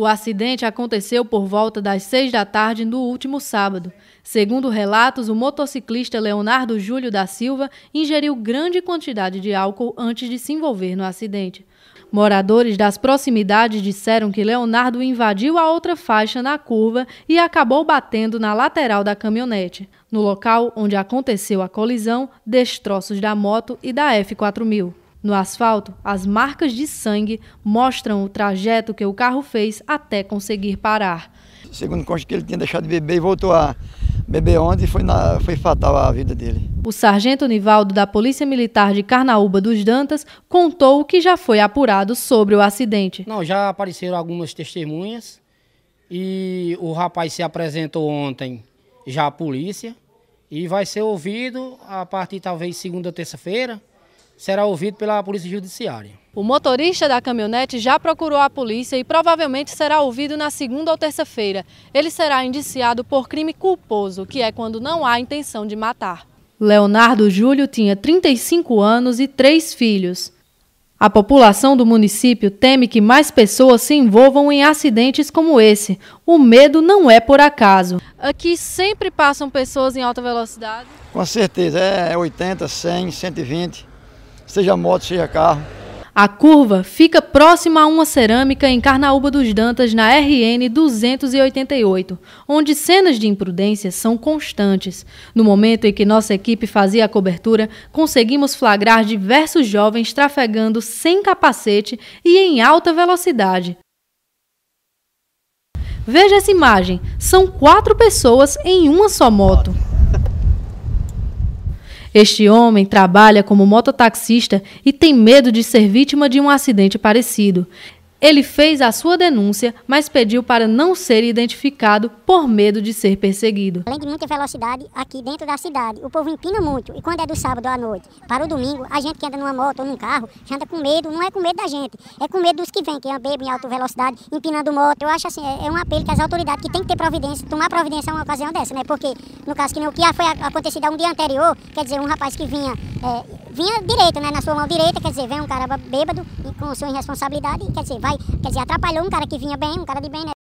O acidente aconteceu por volta das seis da tarde do último sábado. Segundo relatos, o motociclista Leonardo Júlio da Silva ingeriu grande quantidade de álcool antes de se envolver no acidente. Moradores das proximidades disseram que Leonardo invadiu a outra faixa na curva e acabou batendo na lateral da caminhonete. No local onde aconteceu a colisão, destroços da moto e da F4000. No asfalto, as marcas de sangue mostram o trajeto que o carro fez até conseguir parar. Segundo consta que ele tinha deixado de beber e voltou a beber ontem e foi, na, foi fatal a vida dele. O sargento Nivaldo da Polícia Militar de Carnaúba dos Dantas contou o que já foi apurado sobre o acidente. Não, já apareceram algumas testemunhas e o rapaz se apresentou ontem já à polícia e vai ser ouvido a partir talvez segunda, terça-feira será ouvido pela Polícia Judiciária. O motorista da caminhonete já procurou a polícia e provavelmente será ouvido na segunda ou terça-feira. Ele será indiciado por crime culposo, que é quando não há intenção de matar. Leonardo Júlio tinha 35 anos e três filhos. A população do município teme que mais pessoas se envolvam em acidentes como esse. O medo não é por acaso. Aqui sempre passam pessoas em alta velocidade? Com certeza, é 80, 100, 120 seja moto, seja carro. A curva fica próxima a uma cerâmica em Carnaúba dos Dantas, na RN 288, onde cenas de imprudência são constantes. No momento em que nossa equipe fazia a cobertura, conseguimos flagrar diversos jovens trafegando sem capacete e em alta velocidade. Veja essa imagem: são quatro pessoas em uma só moto. Este homem trabalha como mototaxista e tem medo de ser vítima de um acidente parecido. Ele fez a sua denúncia, mas pediu para não ser identificado por medo de ser perseguido. Além de muita velocidade aqui dentro da cidade, o povo empina muito. E quando é do sábado à noite para o domingo, a gente que anda numa moto ou num carro já anda com medo. Não é com medo da gente, é com medo dos que vêm, que andam bebem em alta velocidade, empinando moto. Eu acho assim, é, é um apelo que as autoridades que têm que ter providência, tomar providência em uma ocasião dessa, né? Porque, no caso que nem o que foi acontecido há um dia anterior, quer dizer, um rapaz que vinha é, vinha direita, né? Na sua mão direita, quer dizer, vem um cara bêbado e com sua irresponsabilidade, quer dizer, vai, quer dizer, atrapalhou um cara que vinha bem, um cara de bem, né?